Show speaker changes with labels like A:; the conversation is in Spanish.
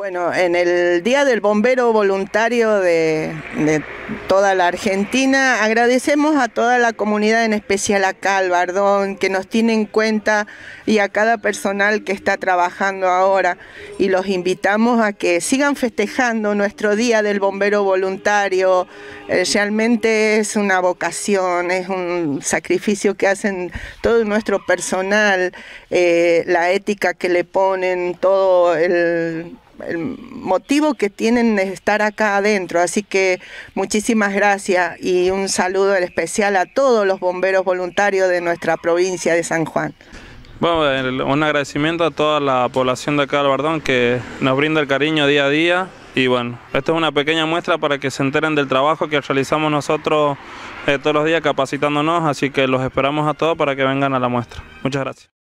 A: Bueno, en el Día del Bombero Voluntario de, toda la Argentina, agradecemos a toda la comunidad, en especial a Calvardón que nos tiene en cuenta y a cada personal que está trabajando ahora. Y los invitamos a que sigan festejando nuestro Día del Bombero Voluntario. Eh, realmente es una vocación, es un sacrificio que hacen todo nuestro personal, eh, la ética que le ponen, todo el el motivo que tienen de estar acá adentro. Así que muchísimas gracias y un saludo especial a todos los bomberos voluntarios de nuestra provincia de San Juan.
B: Bueno, un agradecimiento a toda la población de acá de Bardón que nos brinda el cariño día a día y bueno, esta es una pequeña muestra para que se enteren del trabajo que realizamos nosotros eh, todos los días capacitándonos, así que los esperamos a todos para que vengan a la muestra. Muchas gracias.